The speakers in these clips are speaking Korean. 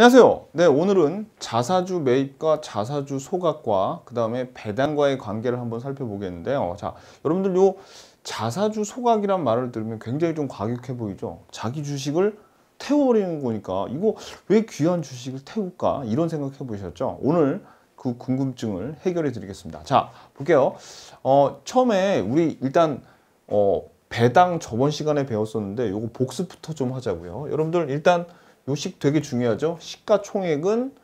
안녕하세요. 네, 오늘은 자사주 매입과 자사주 소각과 그 다음에 배당과의 관계를 한번 살펴보겠는데요. 자, 여러분들 요 자사주 소각이란 말을 들으면 굉장히 좀 과격해 보이죠. 자기 주식을 태워버리는 거니까 이거 왜 귀한 주식을 태울까 이런 생각해 보셨죠. 오늘 그 궁금증을 해결해 드리겠습니다. 자, 볼게요. 어, 처음에 우리 일단 어, 배당 저번 시간에 배웠었는데 요거 복습부터 좀 하자고요. 여러분들 일단 요식 되게 중요하죠. 시가총액은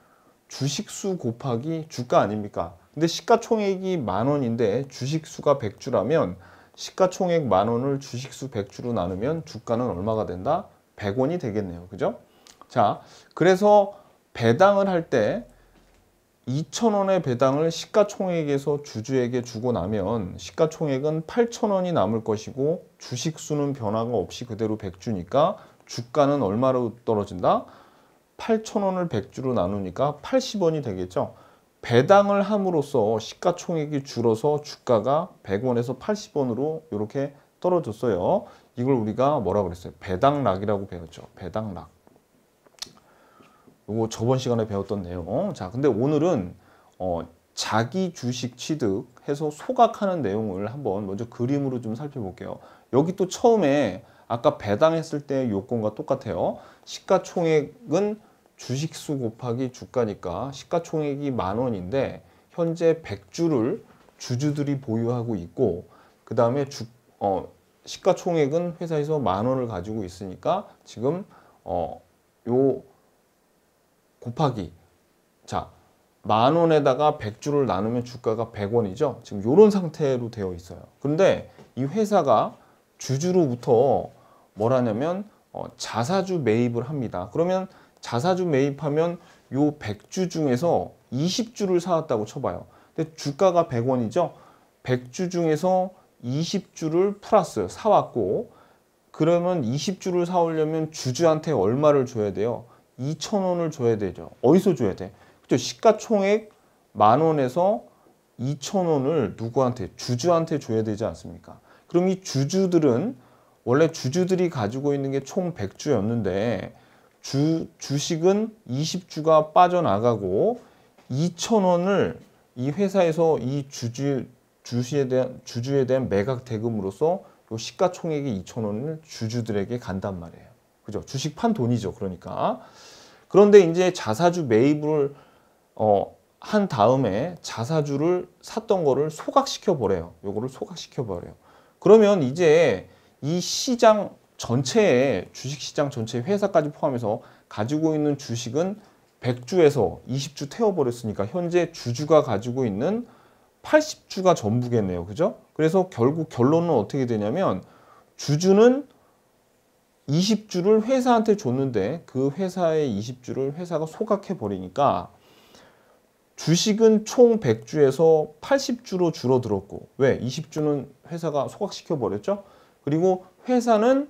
주식수 곱하기 주가 아닙니까? 근데 시가총액이 만 원인데 주식수가 100주라면 시가총액 만 원을 주식수 100주로 나누면 주가는 얼마가 된다? 100원이 되겠네요. 그죠? 자, 그래서 배당을 할 때 2,000원의 배당을 시가총액에서 주주에게 주고 나면 시가총액은 8,000원이 남을 것이고 주식수는 변화가 없이 그대로 100주니까 주가는 얼마로 떨어진다? 8,000원을 100주로 나누니까 80원이 되겠죠. 배당을 함으로써 시가총액이 줄어서 주가가 100원에서 80원으로 이렇게 떨어졌어요. 이걸 우리가 뭐라 그랬어요? 배당락이라고 배웠죠. 배당락. 이거 저번 시간에 배웠던 내용. 자, 근데 오늘은 어, 자기 주식 취득해서 소각하는 내용을 한번 먼저 그림으로 좀 살펴볼게요. 여기 또 처음에 아까 배당했을 때의 요건과 똑같아요. 시가총액은 주식수 곱하기 주가니까 시가총액이 만 원인데 현재 100주를 주주들이 보유하고 있고 그 다음에 어, 시가총액은 회사에서 만 원을 가지고 있으니까 지금 어, 요 곱하기 자, 만 원에다가 100주를 나누면 주가가 100원이죠. 지금 이런 상태로 되어 있어요. 그런데 이 회사가 주주로부터 뭘 하냐면 어, 자사주 매입을 합니다. 그러면 자사주 매입하면 요 100주 중에서 20주를 사왔다고 쳐봐요. 근데 주가가 100원이죠. 100주 중에서 20주를 플러스 사왔고 그러면 20주를 사오려면 주주한테 얼마를 줘야 돼요? 2천원을 줘야 되죠. 어디서 줘야 돼? 그죠? 시가총액 만원에서 2천원을 누구한테? 주주한테 줘야 되지 않습니까? 그럼 이 주주들은 원래 주주들이 가지고 있는 게 총 100주였는데 주, 주식은 20주가 빠져나가고 2 0 0 0원을이 회사에서 이 주주, 주시에 대한, 주주에 대한 매각 대금으로서 요 시가총액이 2 0 0 0원을 주주들에게 간단 말이에요. 그죠? 주식 판 돈이죠. 그러니까. 그런데 이제 자사주 매입을 어, 한 다음에 자사주를 샀던 거를 소각시켜 버려요. 요거를 소각시켜 버려요. 그러면 이제 이 시장 전체에 주식시장 전체 회사까지 포함해서 가지고 있는 주식은 100주에서 20주 태워버렸으니까 현재 주주가 가지고 있는 80주가 전부겠네요. 그죠? 그래서 결국 결론은 어떻게 되냐면 주주는 20주를 회사한테 줬는데 그 회사의 20주를 회사가 소각해버리니까 주식은 총 100주에서 80주로 줄어들었고 왜? 20주는 회사가 소각시켜버렸죠? 그리고 회사는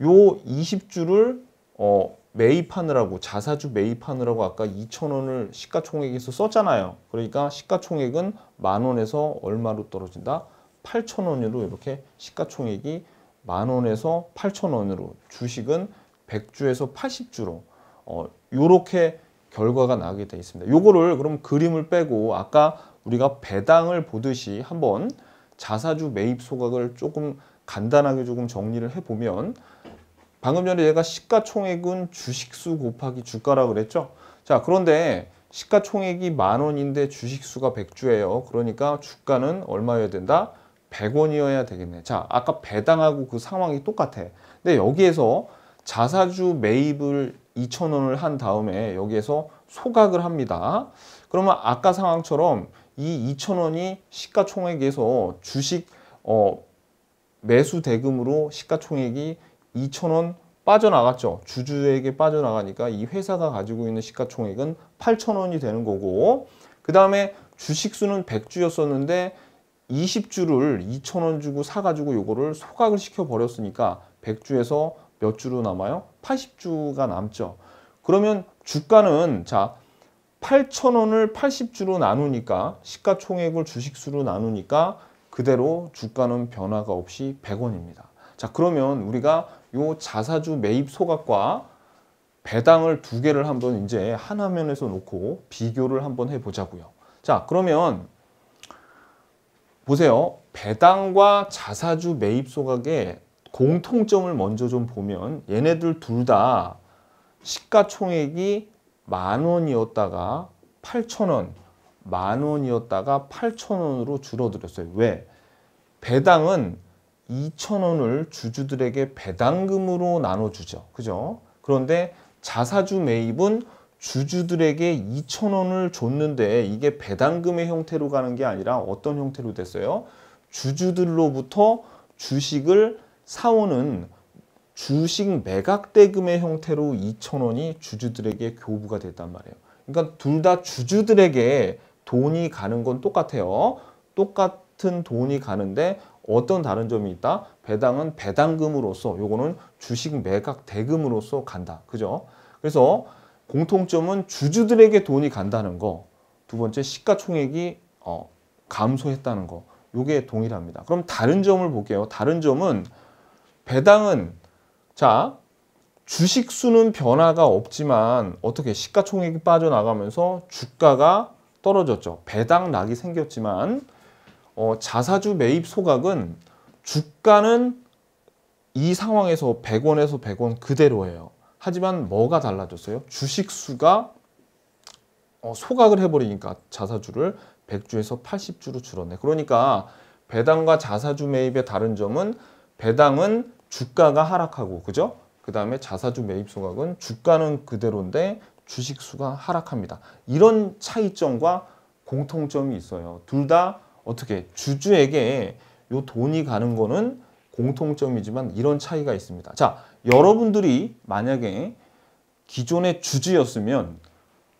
요 20주를 어, 매입하느라고 자사주 매입하느라고 아까 2천원을 시가총액에서 썼잖아요. 그러니까 시가총액은 만원에서 얼마로 떨어진다? 8천원으로 이렇게 시가총액이 만원에서 8천원으로 주식은 100주에서 80주로 어, 요렇게 결과가 나게 되어 있습니다. 요거를 그럼 그림을 빼고 아까 우리가 배당을 보듯이 한번 자사주 매입 소각을 조금 간단하게 조금 정리를 해보면 방금 전에 얘가 시가총액은 주식수 곱하기 주가라고 그랬죠? 자 그런데 시가총액이 만원인데 주식수가 100주예요. 그러니까 주가는 얼마여야 된다? 100원이어야 되겠네. 자 아까 배당하고 그 상황이 똑같아. 근데 여기에서 자사주 매입을 2,000원을 한 다음에 여기에서 소각을 합니다. 그러면 아까 상황처럼 이 2,000원이 시가총액에서 주식 어, 매수 대금으로 시가총액이 2천원 빠져나갔죠. 주주에게 빠져나가니까 이 회사가 가지고 있는 시가총액은 8천원이 되는 거고 그 다음에 주식수는 100주였었는데 20주를 2천원 주고 사가지고 이거를 소각을 시켜버렸으니까 100주에서 몇 주로 남아요? 80주가 남죠. 그러면 주가는 자8천원을 80주로 나누니까 시가총액을 주식수로 나누니까 그대로 주가는 변화가 없이 100원입니다. 자 그러면 우리가 요 자사주 매입 소각과 배당을 두 개를 한번 이제 한 화면에서 놓고 비교를 한번 해보자고요. 자 그러면 보세요. 배당과 자사주 매입 소각의 공통점을 먼저 좀 보면 얘네들 둘 다 시가총액이 만 원이었다가 8천 원만 원이었다가 8천 원으로 줄어들었어요. 왜? 배당은 2천 원을 주주들에게 배당금으로 나눠주죠. 그죠? 그런데 자사주 매입은 주주들에게 2천 원을 줬는데 이게 배당금의 형태로 가는 게 아니라 어떤 형태로 됐어요? 주주들로부터 주식을 사오는 주식 매각대금의 형태로 2천 원이 주주들에게 교부가 됐단 말이에요. 그러니까 둘 다 주주들에게 돈이 가는 건 똑같아요. 똑같은 돈이 가는데 어떤 다른 점이 있다? 배당은 배당금으로서 요거는 주식 매각 대금으로서 간다. 그죠? 그래서 공통점은 주주들에게 돈이 간다는 거. 두 번째 시가총액이 어, 감소했다는 거. 요게 동일합니다. 그럼 다른 점을 볼게요. 다른 점은 배당은 자 주식 수는 변화가 없지만 어떻게 시가총액이 빠져나가면서 주가가 떨어졌죠. 배당락이 생겼지만 어, 자사주 매입 소각은 주가는 이 상황에서 100원에서 100원 그대로예요. 하지만 뭐가 달라졌어요? 주식수가 어, 소각을 해버리니까 자사주를 100주에서 80주로 줄었네. 그러니까 배당과 자사주 매입의 다른 점은 배당은 주가가 하락하고 그죠? 그 다음에 자사주 매입 소각은 주가는 그대로인데 주식수가 하락합니다. 이런 차이점과 공통점이 있어요. 둘 다 어떻게 주주에게 요 돈이 가는 거는 공통점이지만 이런 차이가 있습니다. 자, 여러분들이 만약에 기존의 주주였으면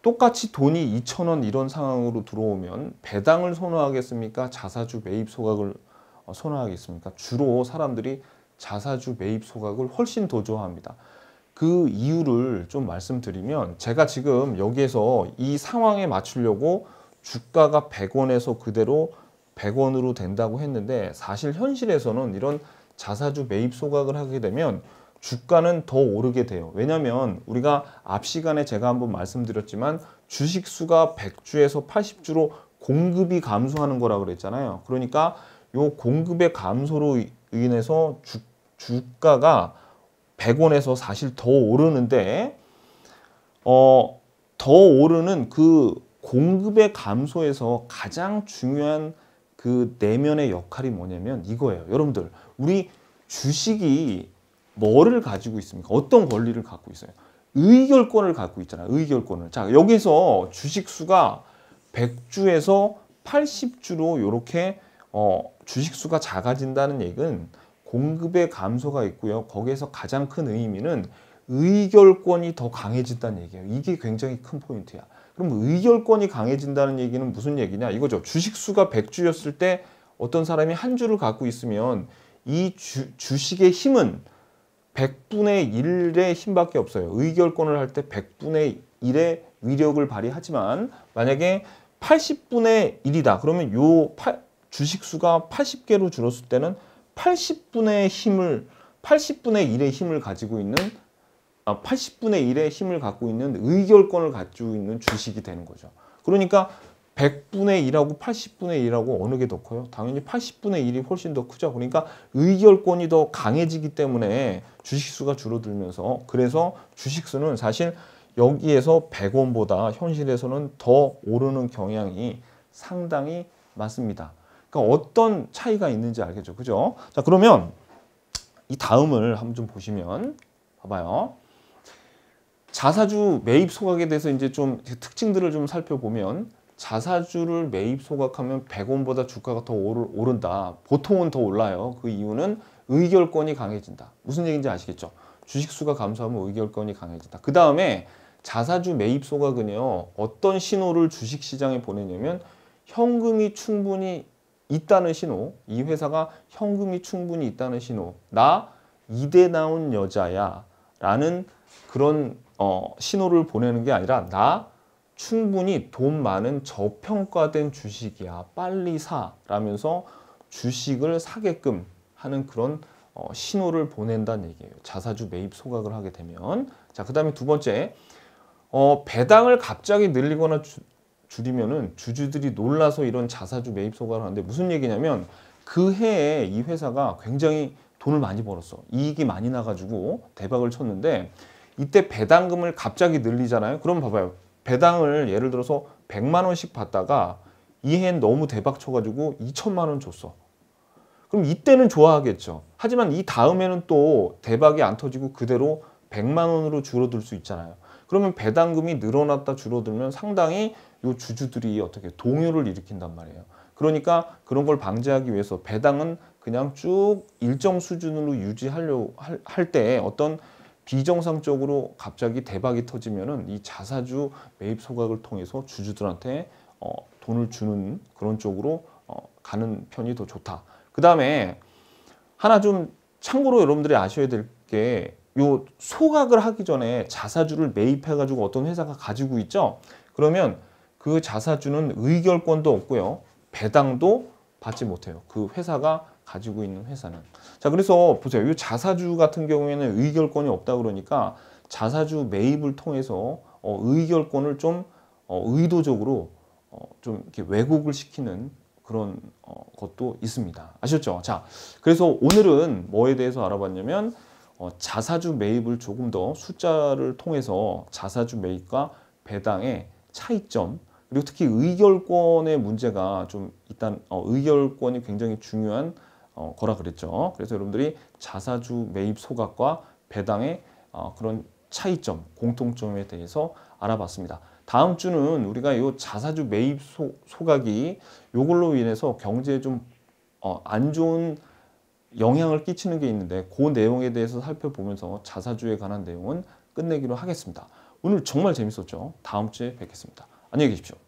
똑같이 돈이 2천원 이런 상황으로 들어오면 배당을 선호하겠습니까? 자사주 매입 소각을 어, 선호하겠습니까? 주로 사람들이 자사주 매입 소각을 훨씬 더 좋아합니다. 그 이유를 좀 말씀드리면 제가 지금 여기에서 이 상황에 맞추려고 주가가 100원에서 그대로 100원으로 된다고 했는데 사실 현실에서는 이런 자사주 매입 소각을 하게 되면 주가는 더 오르게 돼요. 왜냐하면 우리가 앞 시간에 제가 한번 말씀드렸지만 주식 수가 100주에서 80주로 공급이 감소하는 거라고 그랬잖아요. 그러니까 요 공급의 감소로 인해서 주, 주가가 100원에서 사실 더 오르는데 어, 더 오르는 그 공급의 감소에서 가장 중요한 그 내면의 역할이 뭐냐면 이거예요. 여러분들 우리 주식이 뭐를 가지고 있습니까? 어떤 권리를 갖고 있어요? 의결권을 갖고 있잖아요. 의결권을. 자 여기서 주식수가 100주에서 80주로 이렇게 어, 주식수가 작아진다는 얘기는 공급의 감소가 있고요. 거기에서 가장 큰 의미는 의결권이 더 강해진다는 얘기예요. 이게 굉장히 큰 포인트야. 그럼 의결권이 강해진다는 얘기는 무슨 얘기냐? 이거죠. 주식수가 100주였을 때 어떤 사람이 한 주를 갖고 있으면 이 주, 주식의 힘은 100분의 1의 힘밖에 없어요. 의결권을 할 때 100분의 1의 위력을 발휘하지만 만약에 80분의 1이다. 그러면 요 주식수가 80개로 줄었을 때는 80분의 힘을 80분의 1의 힘을 가지고 있는 아, 80분의 1의 힘을 갖고 있는 의결권을 갖추고 있는 주식이 되는 거죠. 그러니까 100분의 1하고 80분의 1하고 어느 게 더 커요? 당연히 80분의 1이 훨씬 더 크죠. 그러니까 의결권이 더 강해지기 때문에 주식수가 줄어들면서 그래서 주식수는 사실 여기에서 100원보다 현실에서는 더 오르는 경향이 상당히 많습니다. 그러니까 어떤 차이가 있는지 알겠죠. 그죠? 자, 그러면 이 다음을 한번 좀 보시면 봐봐요. 자사주 매입 소각에 대해서 이제 좀 특징들을 좀 살펴보면 자사주를 매입 소각하면 100원보다 주가가 더 오른다. 보통은 더 올라요. 그 이유는 의결권이 강해진다. 무슨 얘기인지 아시겠죠? 주식수가 감소하면 의결권이 강해진다. 그 다음에 자사주 매입 소각은요. 어떤 신호를 주식시장에 보내냐면 현금이 충분히 있다는 신호, 이 회사가 현금이 충분히 있다는 신호, 나 이대 나온 여자야 라는 그런 어, 신호를 보내는 게 아니라 나 충분히 돈 많은 저평가된 주식이야 빨리 사 라면서 주식을 사게끔 하는 그런 어, 신호를 보낸다는 얘기예요 자사주 매입 소각을 하게 되면 자그 다음에 두 번째 어, 배당을 갑자기 늘리거나 주, 줄이면은 주주들이 놀라서 이런 자사주 매입 소가를 하는데 무슨 얘기냐면 그 해에 이 회사가 굉장히 돈을 많이 벌었어. 이익이 많이 나가지고 대박을 쳤는데 이때 배당금을 갑자기 늘리잖아요. 그럼 봐봐요. 배당을 예를 들어서 100만 원씩 받다가 이해는 너무 대박 쳐가지고 2천만 원 줬어. 그럼 이때는 좋아하겠죠. 하지만 이 다음에는 또 대박이 안 터지고 그대로 100만 원으로 줄어들 수 있잖아요. 그러면 배당금이 늘어났다 줄어들면 상당히 요 주주들이 어떻게 동요를 일으킨단 말이에요. 그러니까 그런 걸 방지하기 위해서 배당은 그냥 쭉 일정 수준으로 유지하려 할때 어떤 비정상적으로 갑자기 대박이 터지면은 이 자사주 매입 소각을 통해서 주주들한테 어, 돈을 주는 그런 쪽으로 어, 가는 편이 더 좋다. 그 다음에 하나 좀 참고로 여러분들이 아셔야 될게요 소각을 하기 전에 자사주를 매입해가지고 어떤 회사가 가지고 있죠. 그러면 그 자사주는 의결권도 없고요. 배당도 받지 못해요. 그 회사가 가지고 있는 회사는. 자, 그래서 보세요. 이 자사주 같은 경우에는 의결권이 없다 그러니까 자사주 매입을 통해서 어, 의결권을 좀 어, 의도적으로 어, 좀 이렇게 왜곡을 시키는 그런 어, 것도 있습니다. 아셨죠? 자, 그래서 오늘은 뭐에 대해서 알아봤냐면 어, 자사주 매입을 조금 더 숫자를 통해서 자사주 매입과 배당의 차이점 그리고 특히 의결권의 문제가 좀 일단 어, 의결권이 굉장히 중요한 어, 거라 그랬죠. 그래서 여러분들이 자사주 매입 소각과 배당의 어, 그런 차이점, 공통점에 대해서 알아봤습니다. 다음 주는 우리가 이 자사주 매입 소, 소각이 이걸로 인해서 경제에 좀안 어, 좋은 영향을 끼치는 게 있는데 그 내용에 대해서 살펴보면서 자사주에 관한 내용은 끝내기로 하겠습니다. 오늘 정말 재밌었죠? 다음 주에 뵙겠습니다. 안녕히 계십시오.